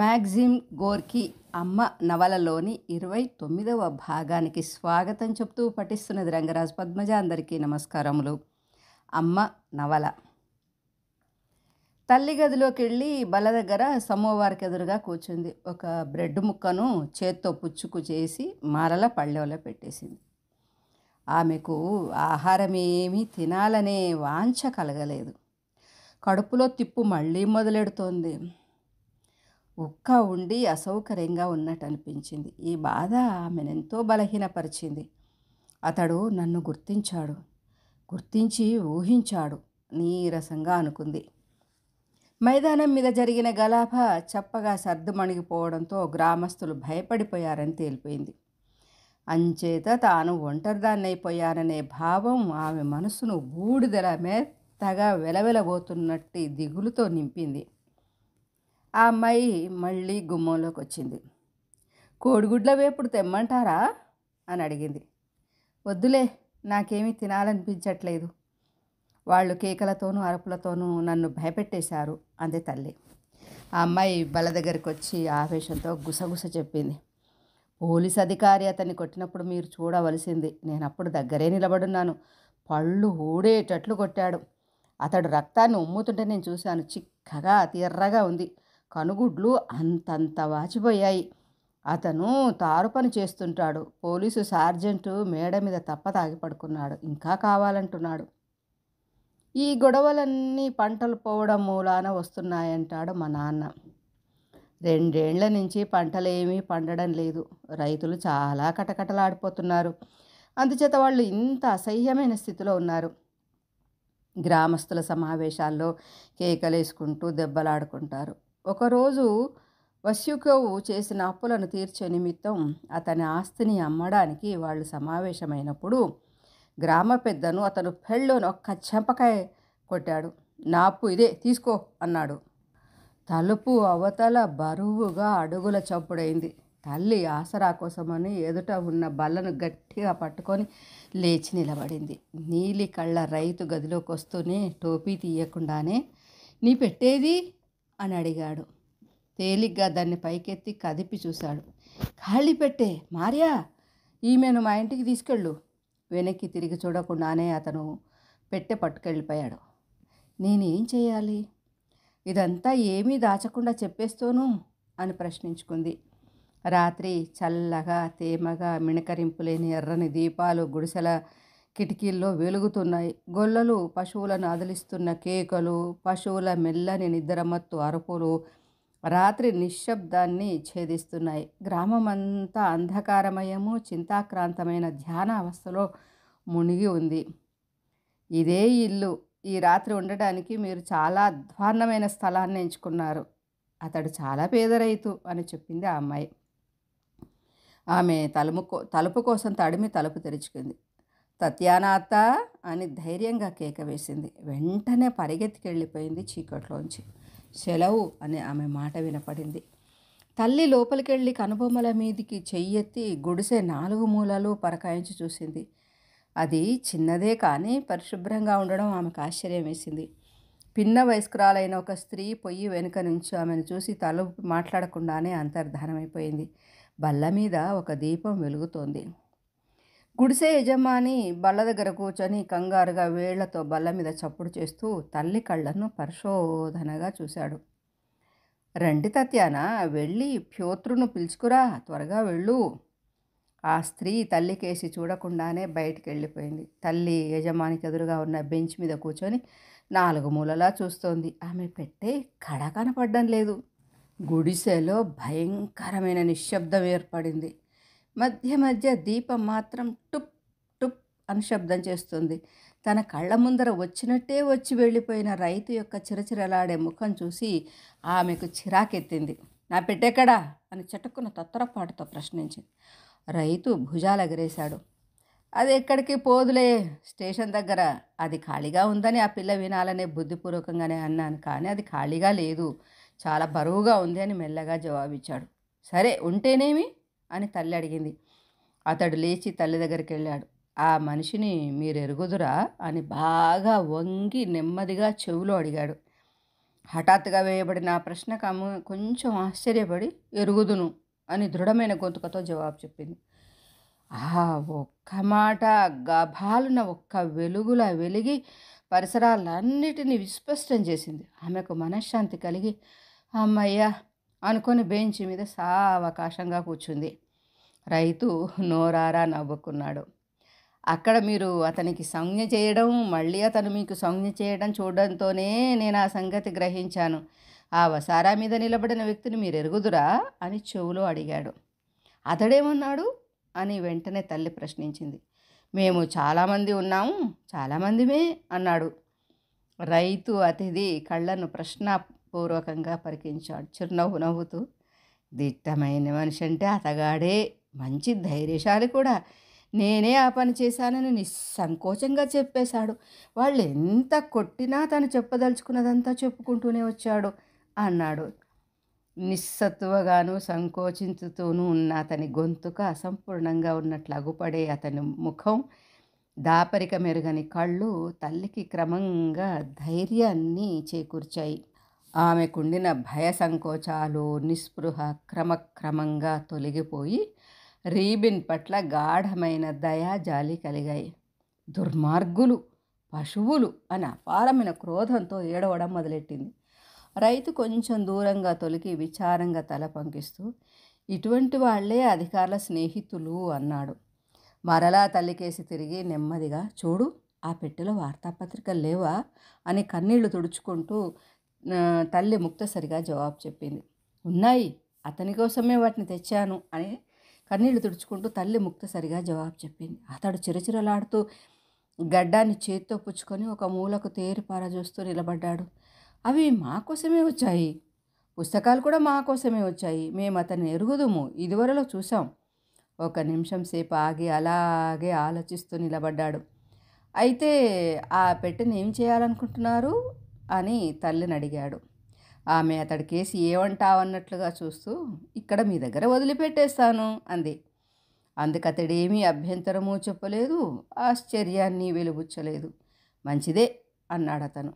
Maxim గోర్కి అమ్మ నవలలోని ఇరవై తొమ్మిదవ భాగానికి స్వాగతం చెప్తూ పఠిస్తున్నది రంగరాజ్ పద్మజ అందరికీ నమస్కారములు అమ్మ నవల తల్లి గదిలోకి వెళ్ళి బల దగ్గర సమ్మవారికి ఎదురుగా కూర్చుంది ఒక బ్రెడ్ ముక్కను చేత్తో పుచ్చుకు చేసి మారల పళ్ళెలో పెట్టేసింది ఆమెకు ఆహారం ఏమీ తినాలనే వాంఛ కలగలేదు కడుపులో తిప్పు మళ్ళీ మొదలెడుతోంది ఒక్క ఉండి అసౌకర్యంగా ఉన్నట్టు అనిపించింది ఈ బాధ ఆమెనెంతో బలహీనపరిచింది అతడు నన్ను గుర్తించాడు గుర్తించి ఊహించాడు నీరసంగా అనుకుంది మైదానం మీద జరిగిన గలాభ చప్పగా సర్దుమణిగిపోవడంతో గ్రామస్తులు భయపడిపోయారని తేలిపోయింది అంచేత తాను ఒంటరిదాన్నైపోయాననే భావం ఆమె మనసును బూడిదల మెత్తగా వెలవెలబోతున్నట్టు దిగులుతో నింపింది ఆ అమ్మాయి మళ్ళీ గుమ్మంలోకి వచ్చింది కోడిగుడ్ల వేపుడు తెమ్మంటారా అని అడిగింది వద్దులే నాకేమీ తినాలనిపించట్లేదు వాళ్ళు కేకలతోనూ అరపులతోనూ నన్ను భయపెట్టేశారు అంది తల్లి ఆ అమ్మాయి బల దగ్గరికి వచ్చి ఆవేశంతో గుసగుస చెప్పింది పోలీస్ అధికారి అతన్ని కొట్టినప్పుడు మీరు చూడవలసింది నేను అప్పుడు దగ్గరే నిలబడున్నాను పళ్ళు ఊడేటట్లు కొట్టాడు అతడు రక్తాన్ని ఉమ్ముతుంటే నేను చూశాను చిక్కగా తీర్రగా ఉంది కనుగుడ్లు అంతంత వాచిపోయాయి అతను తారు పని చేస్తుంటాడు పోలీసు సార్జెంటు మేడ మీద తప్ప తాగి పడుకున్నాడు ఇంకా కావాలంటున్నాడు ఈ గొడవలన్నీ పంటలు పోవడం మూలాన వస్తున్నాయంటాడు మా నాన్న రెండేళ్ల నుంచి పంటలేమీ పండడం లేదు రైతులు చాలా కటకటలాడిపోతున్నారు అందుచేత వాళ్ళు ఇంత అసహ్యమైన స్థితిలో ఉన్నారు గ్రామస్తుల సమావేశాల్లో కేకలేసుకుంటూ దెబ్బలాడుకుంటారు ఒకరోజు వశ్యుకవు చేసిన అప్పులను తీర్చే నిమిత్తం అతని ఆస్తిని అమ్మడానికి వాళ్ళు సమావేశమైనప్పుడు గ్రామ పెద్దను అతను పెళ్ళోని ఒక్క చెంపకాయ కొట్టాడు నా అప్పు ఇదే తీసుకో అన్నాడు తలుపు అవతల బరువుగా అడుగుల చప్పుడైంది తల్లి ఆసరా కోసమని ఎదుట ఉన్న బల్లను గట్టిగా పట్టుకొని లేచి నిలబడింది నీలి కళ్ళ రైతు గదిలోకి వస్తూనే టోపీ తీయకుండానే నీ పెట్టేది అని అడిగాడు తేలిగ్గా దాన్ని పైకెత్తి కదిపి చూశాడు ఖాళీ పెట్టే మార్యా ఈమెను మా ఇంటికి తీసుకెళ్ళు వెనక్కి తిరిగి చూడకుండానే అతను పెట్టె పట్టుకెళ్ళిపోయాడు నేనేం చేయాలి ఇదంతా ఏమీ దాచకుండా చెప్పేస్తోను అని ప్రశ్నించుకుంది రాత్రి చల్లగా తేమగా లేని ఎర్రని దీపాలు గుడిసెల కిటికీల్లో వెలుగుతున్నాయి గొల్లలు పశువులను అదిలిస్తున్న కేకలు పశువుల మెల్లని నిద్రమత్తు అరుపులు రాత్రి నిశ్శబ్దాన్ని ఛేదిస్తున్నాయి గ్రామమంతా అంధకారమయము చింతాక్రాంతమైన ధ్యాన అవస్థలో మునిగి ఉంది ఇదే ఇల్లు ఈ రాత్రి ఉండడానికి మీరు చాలా అధ్వాన్నమైన స్థలాన్ని ఎంచుకున్నారు అతడు చాలా పేదరైతు అని చెప్పింది ఆ అమ్మాయి ఆమె తలుము తలుపు కోసం తడిమి తలుపు తెరుచుకుంది సత్యానాథ అని ధైర్యంగా కేక వేసింది వెంటనే పరిగెత్తికెళ్ళిపోయింది చీకట్లోంచి సెలవు అని ఆమె మాట వినపడింది తల్లి లోపలికెళ్ళి కనుబొమ్మల మీదికి చెయ్యెత్తి గుడిసె నాలుగు మూలలు పరకాయించి చూసింది అది చిన్నదే కానీ పరిశుభ్రంగా ఉండడం ఆమెకు ఆశ్చర్యం వేసింది పిన్న వయస్కురాలైన ఒక స్త్రీ పొయ్యి వెనుక నుంచి ఆమెను చూసి తలుపు మాట్లాడకుండానే అంతర్ధానమైపోయింది బల్ల మీద ఒక దీపం వెలుగుతోంది గుడిసె యజమాని బల్ల దగ్గర కూర్చొని కంగారుగా వేళ్లతో బల్ల మీద చప్పుడు చేస్తూ తల్లి కళ్ళను పరిశోధనగా చూశాడు రండి తత్యాన వెళ్ళి ప్యోత్రును పిలుచుకురా త్వరగా వెళ్ళు ఆ స్త్రీ తల్లి కేసి చూడకుండానే బయటికి వెళ్ళిపోయింది తల్లి యజమానికి ఎదురుగా ఉన్న బెంచ్ మీద కూర్చొని నాలుగు మూలలా చూస్తోంది ఆమె పెట్టే కడ కనపడడం లేదు గుడిసెలో భయంకరమైన నిశ్శబ్దం ఏర్పడింది మధ్య మధ్య దీపం మాత్రం టుప్ టుప్ అని శబ్దం చేస్తుంది తన కళ్ళ ముందర వచ్చినట్టే వచ్చి వెళ్ళిపోయిన రైతు యొక్క చిరచిరలాడే ముఖం చూసి ఆమెకు చిరాకెత్తింది నా పెట్టెక్కడా అని చటుక్కున తొత్తరపాటుతో ప్రశ్నించింది రైతు ఎగిరేశాడు అది ఎక్కడికి పోదులే స్టేషన్ దగ్గర అది ఖాళీగా ఉందని ఆ పిల్ల వినాలనే బుద్ధిపూర్వకంగానే అన్నాను కానీ అది ఖాళీగా లేదు చాలా బరువుగా ఉంది అని మెల్లగా జవాబిచ్చాడు సరే ఉంటేనేమి అని తల్లి అడిగింది అతడు లేచి తల్లి దగ్గరికి వెళ్ళాడు ఆ మనిషిని మీరు ఎరుగుదురా అని బాగా వంగి నెమ్మదిగా చెవులో అడిగాడు హఠాత్తుగా వేయబడిన ఆ ప్రశ్నకు అమ్మ కొంచెం ఆశ్చర్యపడి ఎరుగుదును అని దృఢమైన గొంతుకతో జవాబు చెప్పింది ఆ ఒక్క మాట గభాలున ఒక్క వెలుగులా వెలిగి పరిసరాలన్నిటినీ విస్పష్టం చేసింది ఆమెకు మనశ్శాంతి కలిగి అమ్మయ్యా అనుకొని బెంచ్ మీద సావకాశంగా కూర్చుంది రైతు నోరారా నవ్వుకున్నాడు అక్కడ మీరు అతనికి సంజ్ఞ చేయడం మళ్ళీ అతను మీకు సంజ్ఞ చేయడం చూడడంతోనే నేను ఆ సంగతి గ్రహించాను ఆ వసారా మీద నిలబడిన వ్యక్తిని మీరు ఎరుగుదురా అని చెవులో అడిగాడు అతడేమన్నాడు అని వెంటనే తల్లి ప్రశ్నించింది మేము చాలామంది ఉన్నాము చాలామందిమే అన్నాడు రైతు అతిథి కళ్ళను ప్రశ్న పూర్వకంగా పరికించాడు చిరునవ్వు నవ్వుతూ దిట్టమైన మనిషి అంటే అతగాడే మంచి ధైర్యశాలి కూడా నేనే ఆ పని చేశానని నిస్సంకోచంగా చెప్పేశాడు వాళ్ళు ఎంత కొట్టినా తను చెప్పదలుచుకున్నదంతా చెప్పుకుంటూనే వచ్చాడు అన్నాడు నిస్సత్వగాను సంకోచించుతూనూ ఉన్న అతని గొంతుక అసంపూర్ణంగా ఉన్నట్లు అగుపడే అతని ముఖం దాపరిక మెరుగని కళ్ళు తల్లికి క్రమంగా ధైర్యాన్ని చేకూర్చాయి ఆమెకుండిన భయ సంకోచాలు నిస్పృహ క్రమక్రమంగా తొలగిపోయి రీబిన్ పట్ల గాఢమైన దయా జాలి కలిగాయి దుర్మార్గులు పశువులు అని అపారమైన క్రోధంతో ఏడవడం మొదలెట్టింది రైతు కొంచెం దూరంగా తొలికి విచారంగా తల పంకిస్తూ ఇటువంటి వాళ్లే అధికారుల స్నేహితులు అన్నాడు మరలా తల్లికేసి తిరిగి నెమ్మదిగా చూడు ఆ పెట్టెలో వార్తాపత్రికలు లేవా అని కన్నీళ్లు తుడుచుకుంటూ తల్లి ముక్తసరిగా జవాబు చెప్పింది ఉన్నాయి అతని కోసమే వాటిని తెచ్చాను అని కన్నీళ్లు తుడుచుకుంటూ తల్లి ముక్తసరిగా జవాబు చెప్పింది అతడు చిరచిరలాడుతూ గడ్డాన్ని చేత్తో పుచ్చుకొని ఒక మూలకు తేరి చూస్తూ నిలబడ్డాడు అవి మా కోసమే వచ్చాయి పుస్తకాలు కూడా మా కోసమే వచ్చాయి మేము అతన్ని ఎరుగుదుము ఇదివరలో చూసాం ఒక నిమిషం సేపు ఆగి అలాగే ఆలోచిస్తూ నిలబడ్డాడు అయితే ఆ పెట్టెని ఏం చేయాలనుకుంటున్నారు అని తల్లిని అడిగాడు ఆమె అతడికేసి ఏమంటావన్నట్లుగా చూస్తూ ఇక్కడ మీ దగ్గర వదిలిపెట్టేస్తాను అంది అందుకు అతడేమీ అభ్యంతరమూ చెప్పలేదు ఆశ్చర్యాన్ని వెలుబుచ్చలేదు మంచిదే అన్నాడు అతను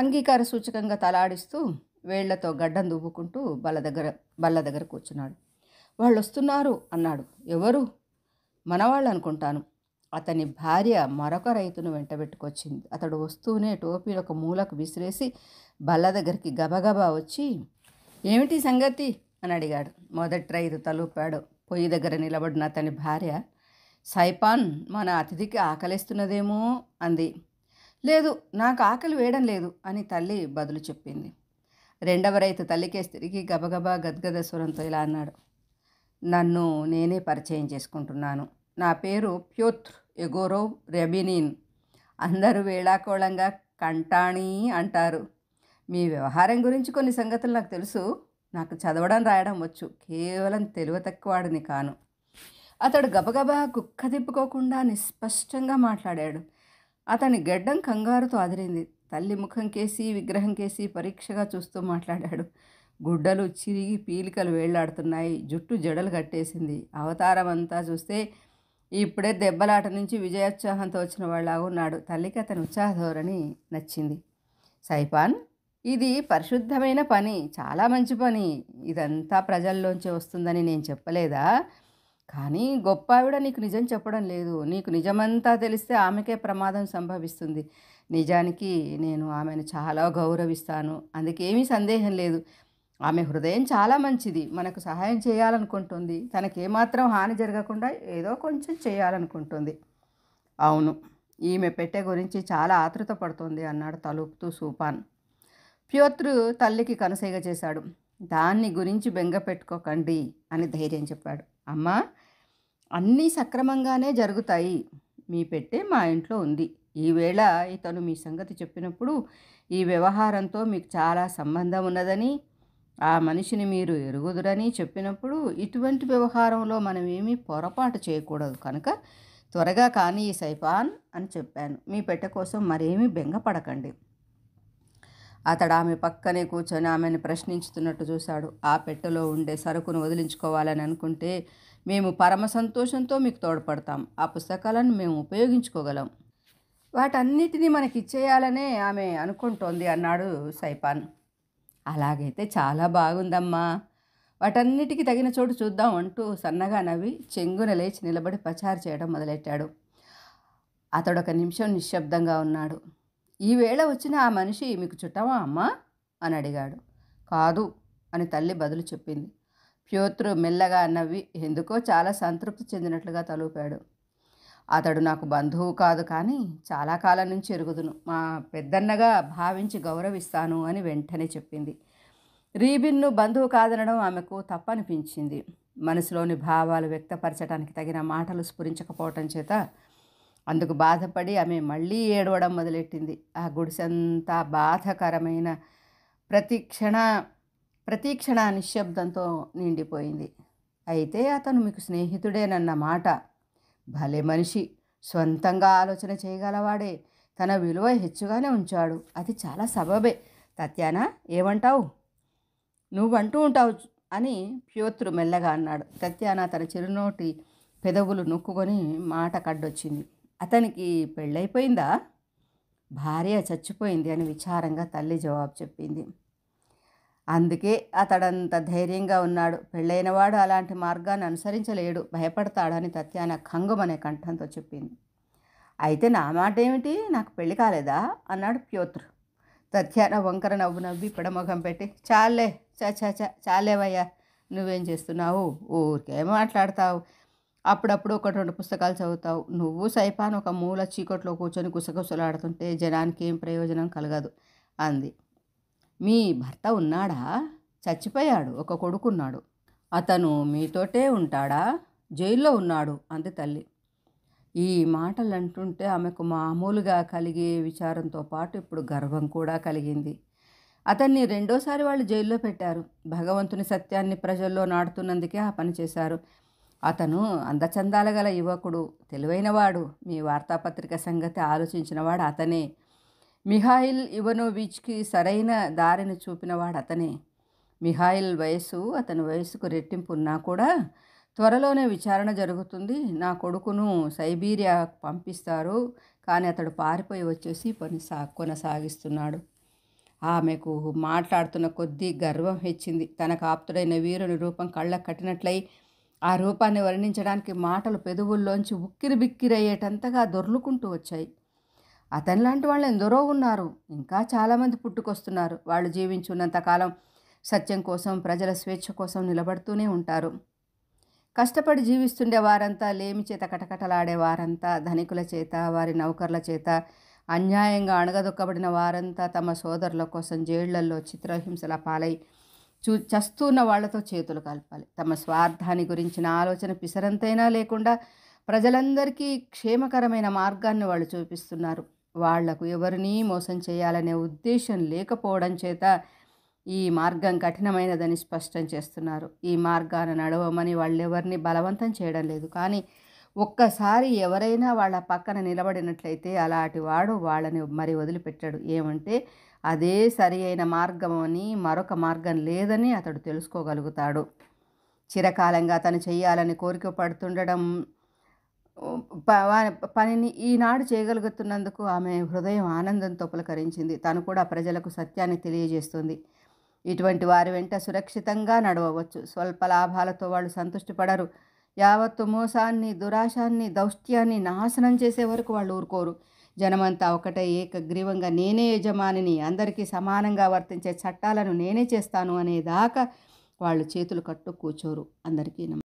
అంగీకార సూచకంగా తలాడిస్తూ వేళ్లతో గడ్డం దువ్వుకుంటూ బల్ల దగ్గర బల్ల దగ్గర కూర్చున్నాడు వాళ్ళు వస్తున్నారు అన్నాడు ఎవరు మనవాళ్ళు అనుకుంటాను అతని భార్య మరొక రైతును వెంటబెట్టుకొచ్చింది అతడు వస్తూనే టోపీని ఒక మూలకు విసిరేసి బల్ల దగ్గరికి గబగబా వచ్చి ఏమిటి సంగతి అని అడిగాడు మొదటి రైతు తలూపాడు పొయ్యి దగ్గర నిలబడిన అతని భార్య సైపాన్ మన అతిథికి ఆకలిస్తున్నదేమో అంది లేదు నాకు ఆకలి వేయడం లేదు అని తల్లి బదులు చెప్పింది రెండవ రైతు తల్లికే తిరిగి గబగబా గద్గద స్వరంతో ఇలా అన్నాడు నన్ను నేనే పరిచయం చేసుకుంటున్నాను నా పేరు ప్యోత్ర్ ఎగోరో రెబినిన్ అందరూ వేళాకోళంగా కంటాణి అంటారు మీ వ్యవహారం గురించి కొన్ని సంగతులు నాకు తెలుసు నాకు చదవడం రాయడం వచ్చు కేవలం తెలివ తక్కువాడిని కాను అతడు గబగబా కుక్క తిప్పుకోకుండా నిస్పష్టంగా మాట్లాడాడు అతని గడ్డం కంగారుతో అదిరింది తల్లి ముఖం కేసి విగ్రహం కేసి పరీక్షగా చూస్తూ మాట్లాడాడు గుడ్డలు చిరిగి పీలికలు వేళ్లాడుతున్నాయి జుట్టు జడలు కట్టేసింది అవతారం అంతా చూస్తే ఇప్పుడే దెబ్బలాట నుంచి విజయోత్సాహంతో వచ్చిన వాళ్ళగా ఉన్నాడు తల్లికి అతని ఉత్సాహధోరణి నచ్చింది సైపాన్ ఇది పరిశుద్ధమైన పని చాలా మంచి పని ఇదంతా ప్రజల్లోంచి వస్తుందని నేను చెప్పలేదా కానీ గొప్ప ఆవిడ నీకు నిజం చెప్పడం లేదు నీకు నిజమంతా తెలిస్తే ఆమెకే ప్రమాదం సంభవిస్తుంది నిజానికి నేను ఆమెను చాలా గౌరవిస్తాను అందుకేమీ సందేహం లేదు ఆమె హృదయం చాలా మంచిది మనకు సహాయం చేయాలనుకుంటుంది తనకేమాత్రం హాని జరగకుండా ఏదో కొంచెం చేయాలనుకుంటుంది అవును ఈమె పెట్టె గురించి చాలా ఆతృత పడుతుంది అన్నాడు తలుపుతూ సూపాన్ ప్యోత్ర తల్లికి కనసేగ చేశాడు దాన్ని గురించి బెంగ పెట్టుకోకండి అని ధైర్యం చెప్పాడు అమ్మ అన్నీ సక్రమంగానే జరుగుతాయి మీ పెట్టే మా ఇంట్లో ఉంది ఈవేళ ఇతను మీ సంగతి చెప్పినప్పుడు ఈ వ్యవహారంతో మీకు చాలా సంబంధం ఉన్నదని ఆ మనిషిని మీరు ఎరుగుదురని చెప్పినప్పుడు ఇటువంటి వ్యవహారంలో మనం ఏమీ పొరపాటు చేయకూడదు కనుక త్వరగా కానీ ఈ సైపాన్ అని చెప్పాను మీ పెట్టె కోసం మరేమీ బెంగపడకండి అతడు ఆమె పక్కనే కూర్చొని ఆమెను ప్రశ్నించుతున్నట్టు చూశాడు ఆ పెట్టెలో ఉండే సరుకును వదిలించుకోవాలని అనుకుంటే మేము పరమ సంతోషంతో మీకు తోడ్పడతాం ఆ పుస్తకాలను మేము ఉపయోగించుకోగలం వాటన్నిటినీ మనకిచ్చేయాలనే ఆమె అనుకుంటోంది అన్నాడు సైపాన్ అలాగైతే చాలా బాగుందమ్మా వాటన్నిటికీ తగిన చోటు చూద్దాం అంటూ సన్నగా నవ్వి చెంగున లేచి నిలబడి ప్రచారం చేయడం మొదలెట్టాడు అతడు ఒక నిమిషం నిశ్శబ్దంగా ఉన్నాడు ఈవేళ వచ్చిన ఆ మనిషి మీకు చుట్టావా అమ్మా అని అడిగాడు కాదు అని తల్లి బదులు చెప్పింది ప్యోత్రు మెల్లగా నవ్వి ఎందుకో చాలా సంతృప్తి చెందినట్లుగా తలూపాడు అతడు నాకు బంధువు కాదు కానీ చాలా కాలం నుంచి ఎరుగుదును మా పెద్దన్నగా భావించి గౌరవిస్తాను అని వెంటనే చెప్పింది రీబిన్ను బంధువు కాదనడం ఆమెకు తప్పనిపించింది మనసులోని భావాలు వ్యక్తపరచడానికి తగిన మాటలు స్ఫురించకపోవటం చేత అందుకు బాధపడి ఆమె మళ్ళీ ఏడవడం మొదలెట్టింది ఆ గుడిసంతా బాధకరమైన ప్రతిక్షణ ప్రతీక్షణ నిశ్శబ్దంతో నిండిపోయింది అయితే అతను మీకు స్నేహితుడేనన్న మాట భలే మనిషి సొంతంగా ఆలోచన చేయగలవాడే తన విలువ హెచ్చుగానే ఉంచాడు అది చాలా సబబే తత్యానా ఏమంటావు నువ్వంటూ ఉంటావు అని ప్యోత్రు మెల్లగా అన్నాడు తత్యాన తన చిరునోటి పెదవులు నొక్కుకొని మాట కడ్డొచ్చింది అతనికి పెళ్ళైపోయిందా భార్య చచ్చిపోయింది అని విచారంగా తల్లి జవాబు చెప్పింది అందుకే అతడంత ధైర్యంగా ఉన్నాడు పెళ్ళైనవాడు అలాంటి మార్గాన్ని అనుసరించలేడు భయపడతాడని తత్యాన ఖంగుమనే కంఠంతో చెప్పింది అయితే నా మాట ఏమిటి నాకు పెళ్లి కాలేదా అన్నాడు ప్యోత్రు తత్యాన వంకర నవ్వు నవ్వి ముఖం పెట్టి చాలే చా చాలేవయ్యా నువ్వేం చేస్తున్నావు ఊరికే మాట్లాడతావు అప్పుడప్పుడు ఒకటి రెండు పుస్తకాలు చదువుతావు నువ్వు సైపాన్ ఒక మూల చీకట్లో కూర్చొని గుసగుసలాడుతుంటే జనానికి ఏం ప్రయోజనం కలగదు అంది మీ భర్త ఉన్నాడా చచ్చిపోయాడు ఒక కొడుకున్నాడు అతను మీతోటే ఉంటాడా జైల్లో ఉన్నాడు అంది తల్లి ఈ మాటలు అంటుంటే ఆమెకు మామూలుగా కలిగే విచారంతో పాటు ఇప్పుడు గర్వం కూడా కలిగింది అతన్ని రెండోసారి వాళ్ళు జైల్లో పెట్టారు భగవంతుని సత్యాన్ని ప్రజల్లో నాడుతున్నందుకే ఆ పని చేశారు అతను అందచందాల గల యువకుడు తెలివైనవాడు మీ వార్తాపత్రిక సంగతి ఆలోచించినవాడు అతనే మిహాయిల్ ఇవనోవిచ్కి సరైన దారిని చూపినవాడు అతనే మిహాయిల్ వయసు అతని వయసుకు రెట్టింపు ఉన్నా కూడా త్వరలోనే విచారణ జరుగుతుంది నా కొడుకును సైబీరియా పంపిస్తారు కానీ అతడు పారిపోయి వచ్చేసి పని సా కొనసాగిస్తున్నాడు ఆమెకు మాట్లాడుతున్న కొద్దీ గర్వం హెచ్చింది తన కాప్తుడైన వీరుని రూపం కళ్ళ కట్టినట్లయి ఆ రూపాన్ని వర్ణించడానికి మాటలు పెదవుల్లోంచి ఉక్కిరి బిక్కిరయ్యేటంతగా దొర్లుకుంటూ వచ్చాయి అతనిలాంటి వాళ్ళు ఎందరో ఉన్నారు ఇంకా చాలామంది పుట్టుకొస్తున్నారు వాళ్ళు జీవించున్నంతకాలం సత్యం కోసం ప్రజల స్వేచ్ఛ కోసం నిలబడుతూనే ఉంటారు కష్టపడి జీవిస్తుండే వారంతా లేమి చేత కటకటలాడే వారంతా ధనికుల చేత వారి నౌకర్ల చేత అన్యాయంగా అణగదొక్కబడిన వారంతా తమ సోదరుల కోసం జైళ్లలో చిత్రహింసల పాలై చూ చస్తున్న వాళ్లతో చేతులు కలపాలి తమ స్వార్థాన్ని గురించిన ఆలోచన పిసరంతైనా లేకుండా ప్రజలందరికీ క్షేమకరమైన మార్గాన్ని వాళ్ళు చూపిస్తున్నారు వాళ్లకు ఎవరినీ మోసం చేయాలనే ఉద్దేశం లేకపోవడం చేత ఈ మార్గం కఠినమైనదని స్పష్టం చేస్తున్నారు ఈ మార్గాన్ని నడవమని వాళ్ళెవరిని బలవంతం చేయడం లేదు కానీ ఒక్కసారి ఎవరైనా వాళ్ళ పక్కన నిలబడినట్లయితే అలాంటి వాడు వాళ్ళని మరి వదిలిపెట్టాడు ఏమంటే అదే సరి అయిన మార్గం అని మరొక మార్గం లేదని అతడు తెలుసుకోగలుగుతాడు చిరకాలంగా తను చేయాలని కోరిక పడుతుండడం పనిని ఈనాడు చేయగలుగుతున్నందుకు ఆమె హృదయం ఆనందంతో పులకరించింది తను కూడా ప్రజలకు సత్యాన్ని తెలియజేస్తుంది ఇటువంటి వారి వెంట సురక్షితంగా నడవవచ్చు స్వల్ప లాభాలతో వాళ్ళు సంతుష్టిపడరు యావత్తు మోసాన్ని దురాశాన్ని దౌష్ట్యాన్ని నాశనం చేసే వరకు వాళ్ళు ఊరుకోరు జనమంతా ఒకటే ఏకగ్రీవంగా నేనే యజమానిని అందరికీ సమానంగా వర్తించే చట్టాలను నేనే చేస్తాను అనేదాకా వాళ్ళు చేతులు కట్టు కూర్చోరు అందరికీ